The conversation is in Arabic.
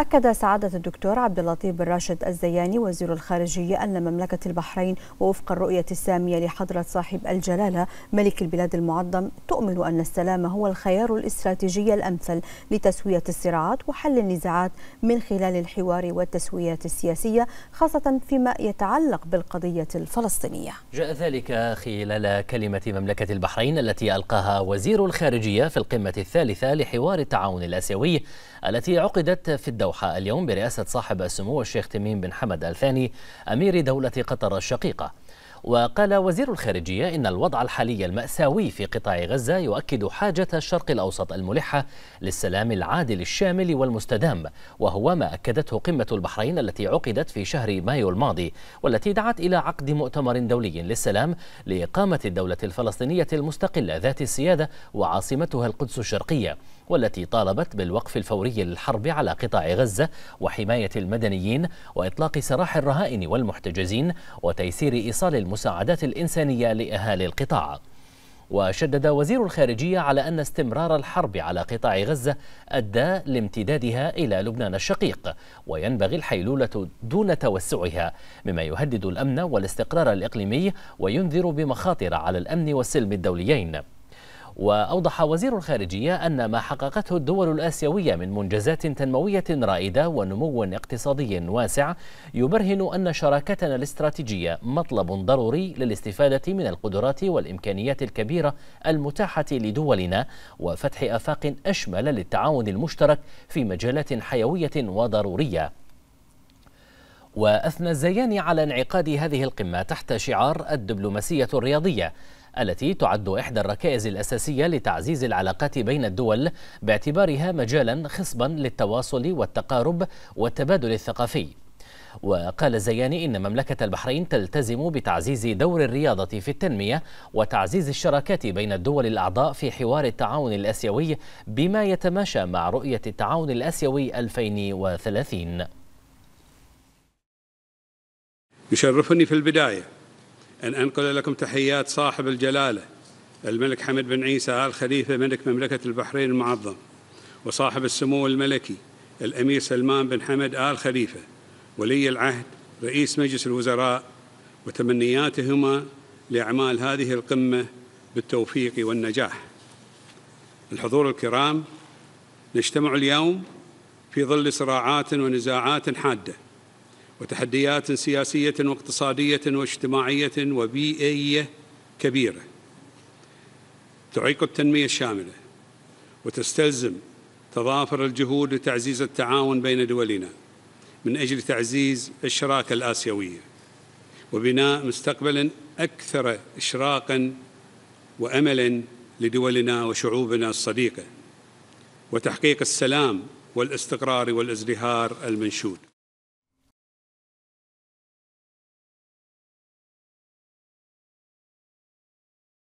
أكد سعادة الدكتور عبد اللطيف بن راشد الزياني وزير الخارجية أن مملكة البحرين ووفق الرؤية السامية لحضرة صاحب الجلالة ملك البلاد المعظم تؤمن أن السلام هو الخيار الاستراتيجي الأمثل لتسوية الصراعات وحل النزاعات من خلال الحوار والتسويات السياسية خاصة فيما يتعلق بالقضية الفلسطينية جاء ذلك خلال كلمة مملكة البحرين التي ألقاها وزير الخارجية في القمة الثالثة لحوار التعاون الآسيوي التي عقدت في الدولة الدوحة اليوم برئاسة صاحب السمو الشيخ تميم بن حمد الثاني أمير دولة قطر الشقيقة وقال وزير الخارجية إن الوضع الحالي المأساوي في قطاع غزة يؤكد حاجة الشرق الأوسط الملحة للسلام العادل الشامل والمستدام وهو ما أكدته قمة البحرين التي عقدت في شهر مايو الماضي والتي دعت إلى عقد مؤتمر دولي للسلام لإقامة الدولة الفلسطينية المستقلة ذات السيادة وعاصمتها القدس الشرقية والتي طالبت بالوقف الفوري للحرب على قطاع غزة وحماية المدنيين وإطلاق سراح الرهائن والمحتجزين وتيسير إيصال المساعدات الإنسانية لأهالي القطاع وشدد وزير الخارجية على أن استمرار الحرب على قطاع غزة أدى لامتدادها إلى لبنان الشقيق وينبغي الحيلولة دون توسعها مما يهدد الأمن والاستقرار الإقليمي وينذر بمخاطر على الأمن والسلم الدوليين وأوضح وزير الخارجية أن ما حققته الدول الآسيوية من منجزات تنموية رائدة ونمو اقتصادي واسع يبرهن أن شراكتنا الاستراتيجية مطلب ضروري للاستفادة من القدرات والإمكانيات الكبيرة المتاحة لدولنا وفتح آفاق أشمل للتعاون المشترك في مجالات حيوية وضرورية وأثنى الزياني على انعقاد هذه القمة تحت شعار الدبلوماسية الرياضية التي تعد إحدى الركائز الأساسية لتعزيز العلاقات بين الدول باعتبارها مجالا خصبا للتواصل والتقارب والتبادل الثقافي وقال زياني إن مملكة البحرين تلتزم بتعزيز دور الرياضة في التنمية وتعزيز الشراكات بين الدول الأعضاء في حوار التعاون الآسيوي بما يتماشى مع رؤية التعاون الآسيوي 2030 يشرفني في البداية أن أنقل لكم تحيات صاحب الجلالة الملك حمد بن عيسى آل خليفة ملك مملكة البحرين المعظم وصاحب السمو الملكي الأمير سلمان بن حمد آل خليفة ولي العهد رئيس مجلس الوزراء وتمنياتهما لأعمال هذه القمة بالتوفيق والنجاح الحضور الكرام نجتمع اليوم في ظل صراعات ونزاعات حاده وتحديات سياسية واقتصادية واجتماعية وبيئية كبيرة تعيق التنمية الشاملة وتستلزم تضافر الجهود لتعزيز التعاون بين دولنا من أجل تعزيز الشراكة الآسيوية وبناء مستقبل أكثر إشراقا وأملا لدولنا وشعوبنا الصديقة وتحقيق السلام والاستقرار والازدهار المنشود